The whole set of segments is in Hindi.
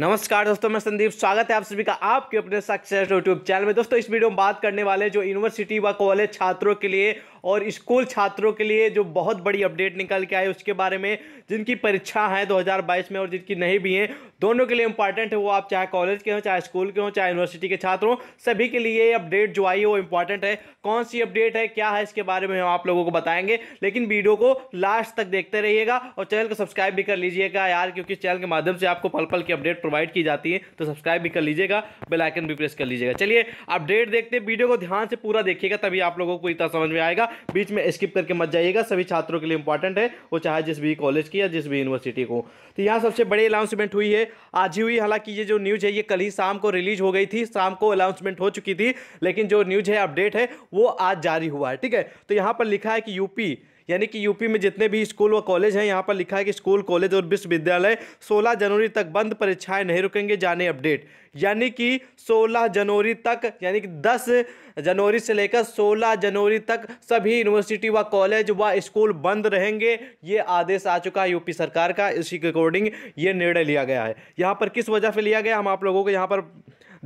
नमस्कार दोस्तों मैं संदीप स्वागत है आप सभी का आपके अपने सक्सेस यूट्यूब चैनल में दोस्तों इस वीडियो में बात करने वाले जो यूनिवर्सिटी व कॉलेज छात्रों के लिए और स्कूल छात्रों के लिए जो बहुत बड़ी अपडेट निकल के आई उसके बारे में जिनकी परीक्षा है 2022 में और जिनकी नहीं भी हैं दोनों के लिए इंपॉर्टेंट है वो आप चाहे कॉलेज के हों चाहे स्कूल के हों चाहे यूनिवर्सिटी के छात्रों सभी के लिए अपडेट जो आई है वो इंपॉर्टेंट है कौन सी अपडेट है क्या है इसके बारे में हम आप लोगों को बताएंगे लेकिन वीडियो को लास्ट तक देखते रहिएगा और चैनल को सब्सक्राइब भी कर लीजिएगा यार क्योंकि चैनल के माध्यम से आपको पल पल की अपडेट प्रोवाइड की जाती है तो सब्सक्राइब भी कर लीजिएगा बेलाइकन भी प्रेस कर लीजिएगा चलिए अपडेट देखते वीडियो को ध्यान से पूरा देखिएगा तभी आप लोगों को इतना समझ में आएगा बीच में स्किप करके मत जाइएगा सभी छात्रों के लिए इंपॉर्टेंट है वो चाहे जिस भी कॉलेज की या जिस भी यूनिवर्सिटी को तो यहाँ सबसे बड़ी अनाउंसमेंट हुई है आज ही हुई हालांकि ये जो न्यूज़ है ये कल ही शाम को रिलीज हो गई थी शाम को अनाउंसमेंट हो चुकी थी लेकिन जो न्यूज़ है अपडेट है वो आज जारी हुआ है ठीक है तो यहाँ पर लिखा है कि यूपी यानी कि यूपी में जितने भी स्कूल व कॉलेज हैं यहाँ पर लिखा है कि स्कूल कॉलेज और विश्वविद्यालय सोलह जनवरी तक बंद परीक्षाएँ नहीं रुकेंगे जाने अपडेट यानी कि 16 जनवरी तक यानी कि 10 जनवरी से लेकर 16 जनवरी तक सभी यूनिवर्सिटी व कॉलेज व स्कूल बंद रहेंगे ये आदेश आ चुका है यूपी सरकार का इसी के अकॉर्डिंग ये निर्णय लिया गया है यहाँ पर किस वजह से लिया गया हम आप लोगों को यहाँ पर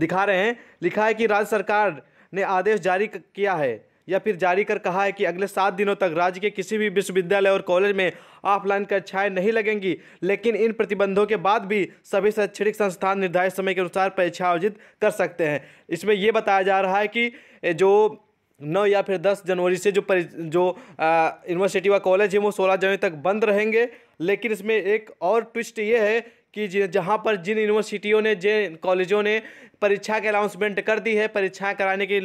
दिखा रहे हैं लिखा है कि राज्य सरकार ने आदेश जारी किया है या फिर जारी कर कहा है कि अगले सात दिनों तक राज्य के किसी भी विश्वविद्यालय और कॉलेज में ऑफलाइन कक्षाएं नहीं लगेंगी लेकिन इन प्रतिबंधों के बाद भी सभी शैक्षणिक संस्थान निर्धारित समय के अनुसार परीक्षा आयोजित कर सकते हैं इसमें यह बताया जा रहा है कि जो नौ या फिर दस जनवरी से जो जो यूनिवर्सिटी व कॉलेज है वो सोलह जनवरी तक बंद रहेंगे लेकिन इसमें एक और ट्विस्ट ये है कि जहाँ पर जिन यूनिवर्सिटियों ने जिन कॉलेजों ने परीक्षा के अनाउंसमेंट कर दी है परीक्षाएं कराने के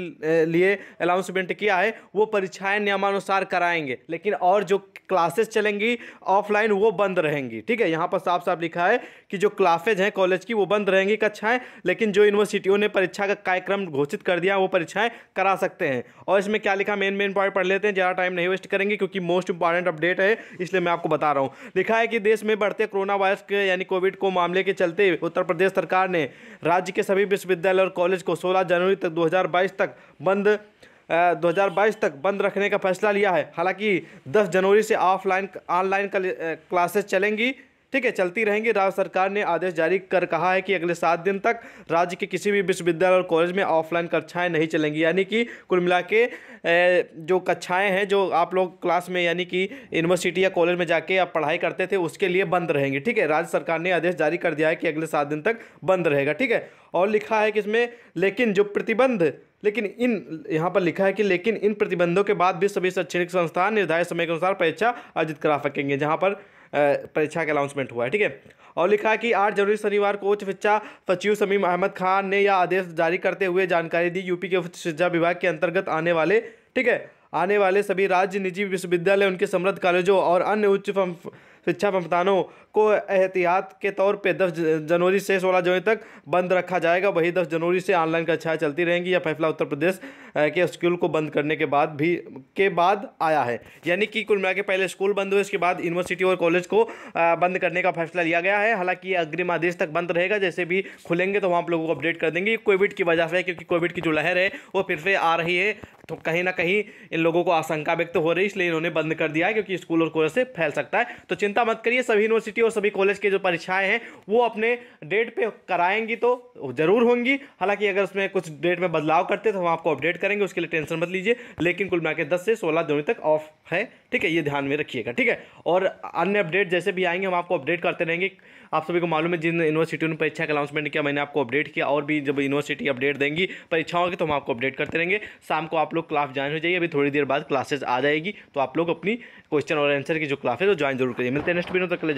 लिए अनाउंसमेंट किया है वो परीक्षाएं नियमानुसार कराएंगे लेकिन और जो क्लासेस चलेंगी ऑफलाइन वो बंद रहेंगी ठीक है यहाँ पर साफ साफ लिखा है कि जो क्लासेज हैं कॉलेज की वो बंद रहेंगी कक्षाएँ लेकिन जो यूनिवर्सिटियों ने परीक्षा का कार्यक्रम घोषित कर दिया वो परीक्षाएँ करा सकते हैं और इसमें क्या लिखा मेन मेन पॉइंट पढ़ लेते हैं ज़्यादा टाइम नहीं वेस्ट करेंगे क्योंकि मोस्ट इंपॉर्टेंट अपडेट है इसलिए मैं आपको बता रहा हूँ लिखा है कि देश में बढ़ते कोरोना वायरस के यानी कोविड सिंडिकेट को मामले के चलते उत्तर प्रदेश सरकार ने राज्य के सभी विश्वविद्यालय और कॉलेज को सोलह जनवरी तक 2022 तक बंद 2022 तक बंद रखने का फैसला लिया है हालांकि 10 जनवरी से ऑफलाइन ऑनलाइन क्लासेस चलेंगी ठीक है चलती रहेंगी राज्य सरकार ने आदेश जारी कर कहा है कि अगले सात दिन तक राज्य के किसी भी विश्वविद्यालय और कॉलेज में ऑफलाइन कक्षाएं नहीं चलेंगी यानी कि कुल मिला के जो कक्षाएं हैं जो आप लोग क्लास में यानी कि यूनिवर्सिटी या कॉलेज में जाके आप पढ़ाई करते थे उसके लिए बंद रहेंगे ठीक है राज्य सरकार ने आदेश जारी कर दिया है कि अगले सात दिन तक बंद रहेगा ठीक है और लिखा है कि इसमें लेकिन जो प्रतिबंध लेकिन इन यहाँ पर लिखा है कि लेकिन इन प्रतिबंधों के बाद भी सभी शैक्षणिक संस्थान निर्धारित समय के अनुसार परीक्षा आयोजित करा सकेंगे जहाँ पर परीक्षा का अनाउंसमेंट हुआ है ठीक है और लिखा है कि आठ जनवरी शनिवार को उच्च शिक्षा सचिव समीम अहमद खान ने यह आदेश जारी करते हुए जानकारी दी यूपी के उच्च शिक्षा विभाग के अंतर्गत आने वाले ठीक है आने वाले सभी राज्य निजी विश्वविद्यालय उनके समृद्ध कॉलेजों और अन्य उच्च शिक्षा संस्थानों को एहतियात के तौर पे 10 जनवरी से 16 जनवरी तक बंद रखा जाएगा वही 10 जनवरी से ऑनलाइन कक्षाएँ चलती रहेंगी यह फैसला उत्तर प्रदेश के स्कूल को बंद करने के बाद भी के बाद आया है यानी कि कुल मिला पहले स्कूल बंद हुए इसके बाद यूनिवर्सिटी और कॉलेज को बंद करने का फैसला लिया गया है हालांकि अग्रिम आदेश तक बंद रहेगा जैसे भी खुलेंगे तो हम आप लोगों को अपडेट कर देंगे कोविड की वजह से क्योंकि कोविड की जो लहर है वो फिर से आ रही है तो कहीं ना कहीं इन लोगों को आशंका व्यक्त हो रही है इसलिए इन्होंने बंद कर दिया है क्योंकि स्कूल और कॉलेज से फैल सकता है तो चिंता चिंता मत करिए सभी यूनिवर्सिटी और सभी कॉलेज के जो परीक्षाएं हैं वो अपने डेट पे कराएंगी तो ज़रूर होंगी हालांकि अगर उसमें कुछ डेट में बदलाव करते तो हम आपको अपडेट करेंगे उसके लिए टेंशन मत लीजिए लेकिन कुल मिला के दस से सोलह जनवरी तक ऑफ है ठीक है ये ध्यान में रखिएगा ठीक है और अन्य अपडेट जैसे भी आएंगे हम आपको अपडेट करते रहेंगे आप सभी को मालूम है जिन यूनिवर्सिटियों ने परीक्षा का अनाउंसमेंट किया मैंने आपको अपडेट किया और भी जब यूनिवर्सिटी अपडेट देंगी परीक्षाओं की तो हम आपको अपडेट करते रहेंगे शाम को आप लोग क्लास ज्वाइन हो जाइए अभी थोड़ी देर बाद क्लासेस आ जाएगी तो आप लोग अपनी क्वेश्चन और आंसर की जो क्लास है वो ज्वाइन जरूर करिए लेते हैं नेक्स्ट वीडियो तक ले जाए